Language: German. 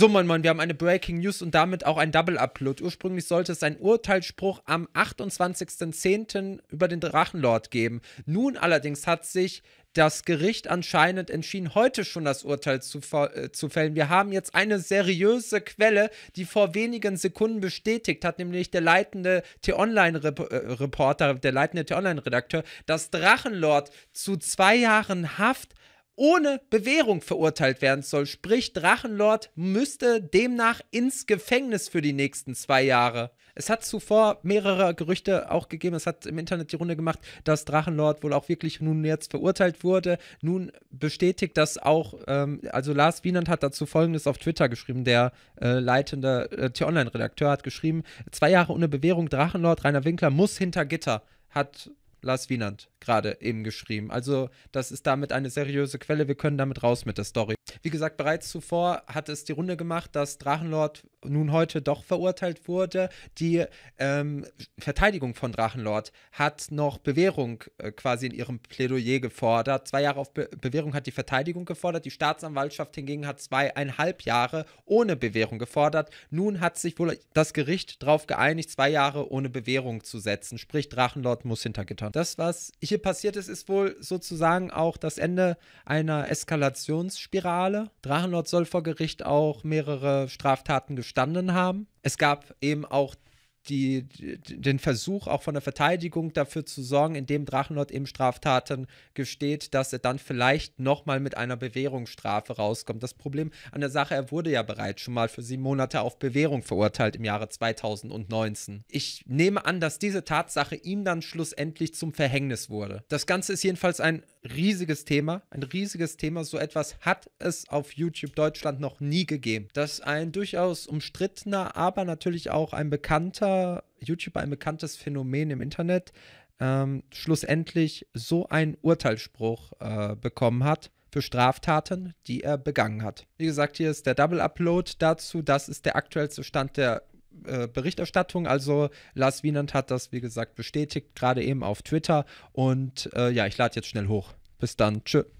So, mein Mann, wir haben eine Breaking News und damit auch ein Double-Upload. Ursprünglich sollte es einen Urteilsspruch am 28.10. über den Drachenlord geben. Nun allerdings hat sich das Gericht anscheinend entschieden, heute schon das Urteil zu, äh, zu fällen. Wir haben jetzt eine seriöse Quelle, die vor wenigen Sekunden bestätigt hat, nämlich der leitende T-Online-Reporter, äh, der leitende T-Online-Redakteur, dass Drachenlord zu zwei Jahren Haft ohne Bewährung verurteilt werden soll. Sprich, Drachenlord müsste demnach ins Gefängnis für die nächsten zwei Jahre. Es hat zuvor mehrere Gerüchte auch gegeben, es hat im Internet die Runde gemacht, dass Drachenlord wohl auch wirklich nun jetzt verurteilt wurde. Nun bestätigt das auch, ähm, also Lars Wienand hat dazu Folgendes auf Twitter geschrieben, der äh, leitende äh, T-Online-Redakteur hat geschrieben, zwei Jahre ohne Bewährung Drachenlord, Rainer Winkler muss hinter Gitter hat Lars Wienand gerade eben geschrieben. Also das ist damit eine seriöse Quelle. Wir können damit raus mit der Story. Wie gesagt, bereits zuvor hat es die Runde gemacht, dass Drachenlord nun heute doch verurteilt wurde. Die ähm, Verteidigung von Drachenlord hat noch Bewährung äh, quasi in ihrem Plädoyer gefordert. Zwei Jahre auf Be Bewährung hat die Verteidigung gefordert. Die Staatsanwaltschaft hingegen hat zweieinhalb Jahre ohne Bewährung gefordert. Nun hat sich wohl das Gericht darauf geeinigt, zwei Jahre ohne Bewährung zu setzen. Sprich, Drachenlord muss hintergetan. Das, was hier passiert ist, ist wohl sozusagen auch das Ende einer Eskalationsspirale. Drachenlord soll vor Gericht auch mehrere Straftaten geschehen gestanden haben. Es gab eben auch die, den Versuch auch von der Verteidigung dafür zu sorgen, indem Drachenlord eben Straftaten gesteht, dass er dann vielleicht nochmal mit einer Bewährungsstrafe rauskommt. Das Problem an der Sache, er wurde ja bereits schon mal für sieben Monate auf Bewährung verurteilt im Jahre 2019. Ich nehme an, dass diese Tatsache ihm dann schlussendlich zum Verhängnis wurde. Das Ganze ist jedenfalls ein riesiges Thema, ein riesiges Thema. So etwas hat es auf YouTube Deutschland noch nie gegeben. Dass ein durchaus umstrittener, aber natürlich auch ein bekannter YouTuber, ein bekanntes Phänomen im Internet, ähm, schlussendlich so einen Urteilsspruch äh, bekommen hat für Straftaten, die er begangen hat. Wie gesagt, hier ist der Double Upload dazu. Das ist der aktuellste Stand der äh, Berichterstattung. Also Lars Wienand hat das, wie gesagt, bestätigt, gerade eben auf Twitter. Und äh, ja, ich lade jetzt schnell hoch. Bis dann. Tschö.